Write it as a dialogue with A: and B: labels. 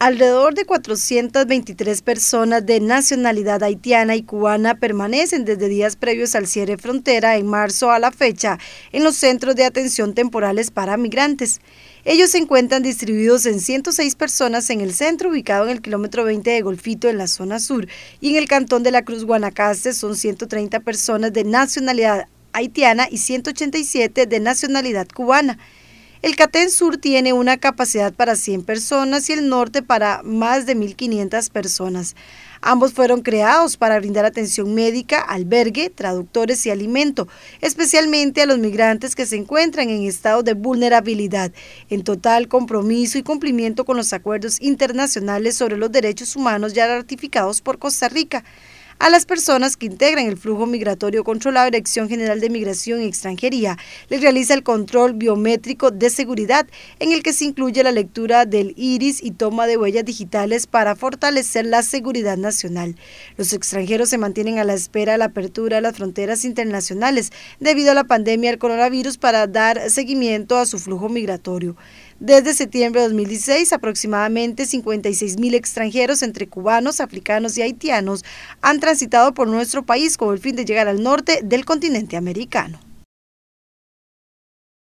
A: Alrededor de 423 personas de nacionalidad haitiana y cubana permanecen desde días previos al cierre frontera en marzo a la fecha en los centros de atención temporales para migrantes. Ellos se encuentran distribuidos en 106 personas en el centro ubicado en el kilómetro 20 de Golfito en la zona sur y en el cantón de la Cruz Guanacaste son 130 personas de nacionalidad haitiana y 187 de nacionalidad cubana. El Catén Sur tiene una capacidad para 100 personas y el norte para más de 1.500 personas. Ambos fueron creados para brindar atención médica, albergue, traductores y alimento, especialmente a los migrantes que se encuentran en estado de vulnerabilidad, en total compromiso y cumplimiento con los acuerdos internacionales sobre los derechos humanos ya ratificados por Costa Rica a las personas que integran el flujo migratorio controlado, Dirección General de Migración y Extranjería les realiza el control biométrico de seguridad en el que se incluye la lectura del iris y toma de huellas digitales para fortalecer la seguridad nacional. Los extranjeros se mantienen a la espera de la apertura de las fronteras internacionales debido a la pandemia del coronavirus para dar seguimiento a su flujo migratorio. Desde septiembre de 2016, aproximadamente 56 mil extranjeros entre cubanos, africanos y haitianos han transitado por nuestro país con el fin de llegar al norte del continente americano.